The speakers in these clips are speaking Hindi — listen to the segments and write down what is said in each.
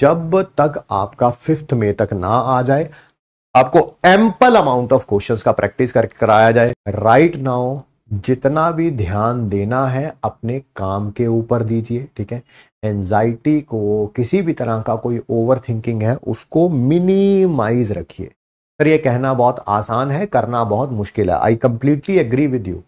जब तक आपका फिफ्थ मे तक ना आ जाए आपको एम्पल अमाउंट ऑफ क्वेश्चंस का प्रैक्टिस करके कराया जाए राइट right नाउ जितना भी ध्यान देना है अपने काम के ऊपर दीजिए ठीक है एनजाइटी को किसी भी तरह का कोई ओवर थिंकिंग है उसको मिनिमाइज रखिए सर ये कहना बहुत आसान है करना बहुत मुश्किल है I completely agree with you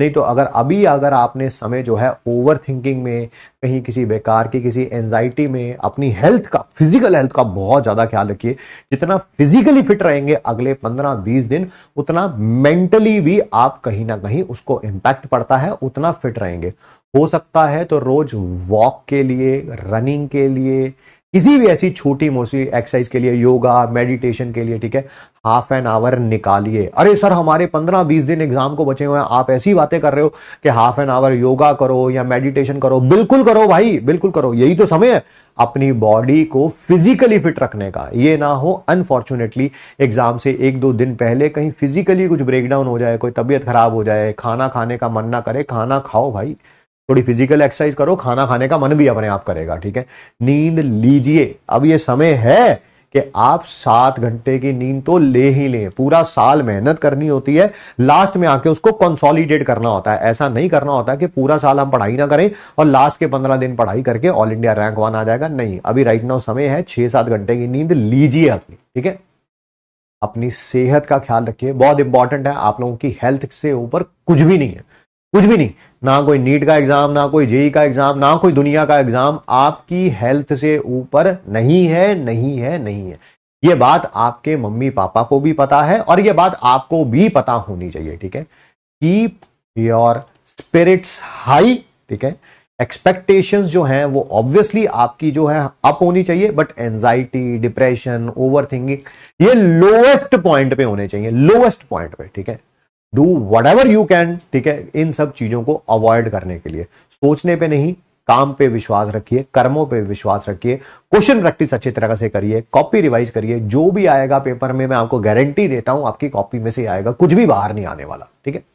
नहीं तो अगर अभी अगर आपने समय जो है ओवर थिंकिंग में कहीं किसी बेकार की किसी एनजाइटी में अपनी हेल्थ का फिजिकल हेल्थ का बहुत ज़्यादा ख्याल रखिए जितना फिजिकली फिट रहेंगे अगले 15-20 दिन उतना मेंटली भी आप कहीं ना कहीं उसको इम्पैक्ट पड़ता है उतना फिट रहेंगे हो सकता है तो रोज वॉक के लिए रनिंग के लिए किसी भी ऐसी छोटी मोटी एक्सरसाइज के लिए योगा मेडिटेशन के लिए ठीक है हाफ एन आवर निकालिए अरे सर हमारे पंद्रह बीस दिन एग्जाम को बचे हुए हैं आप ऐसी बातें कर रहे हो कि हाफ एन आवर योगा करो या मेडिटेशन करो बिल्कुल करो भाई बिल्कुल करो यही तो समय है अपनी बॉडी को फिजिकली फिट रखने का ये ना हो अनफॉर्चुनेटली एग्जाम से एक दो दिन पहले कहीं फिजिकली कुछ ब्रेकडाउन हो जाए कोई तबीयत खराब हो जाए खाना खाने का मन ना करे खाना खाओ भाई थोड़ी फिजिकल एक्सरसाइज करो खाना खाने का मन भी अपने आप करेगा ठीक है नींद लीजिए अब ये समय है कि आप सात घंटे की नींद तो ले ही लें पूरा साल मेहनत करनी होती है लास्ट में आके उसको कंसोलिडेट करना होता है ऐसा नहीं करना होता कि पूरा साल हम पढ़ाई ना करें और लास्ट के पंद्रह दिन पढ़ाई करके ऑल इंडिया रैंक वन आ जाएगा नहीं अभी राइट नाउ समय है छह सात घंटे की नींद लीजिए अपनी ठीक है अपनी सेहत का ख्याल रखिए बहुत इंपॉर्टेंट है आप लोगों की हेल्थ से ऊपर कुछ भी नहीं है कुछ भी नहीं ना कोई नीट का एग्जाम ना कोई जेई का एग्जाम ना कोई दुनिया का एग्जाम आपकी हेल्थ से ऊपर नहीं है नहीं है नहीं है ये बात आपके मम्मी पापा को भी पता है और ये बात आपको भी पता होनी चाहिए ठीक है कीप योर स्पिरिट्स हाई ठीक है एक्सपेक्टेशंस जो हैं वो ऑब्वियसली आपकी जो है अप होनी चाहिए but anxiety depression over thinking ये लोएस्ट पॉइंट पे होने चाहिए लोएस्ट पॉइंट पे ठीक है do whatever you can ठीक है इन सब चीजों को अवॉइड करने के लिए सोचने पे नहीं काम पे विश्वास रखिए कर्मों पे विश्वास रखिए क्वेश्चन प्रैक्टिस अच्छी तरह से करिए कॉपी रिवाइज करिए जो भी आएगा पेपर में मैं आपको गारंटी देता हूं आपकी कॉपी में से आएगा कुछ भी बाहर नहीं आने वाला ठीक है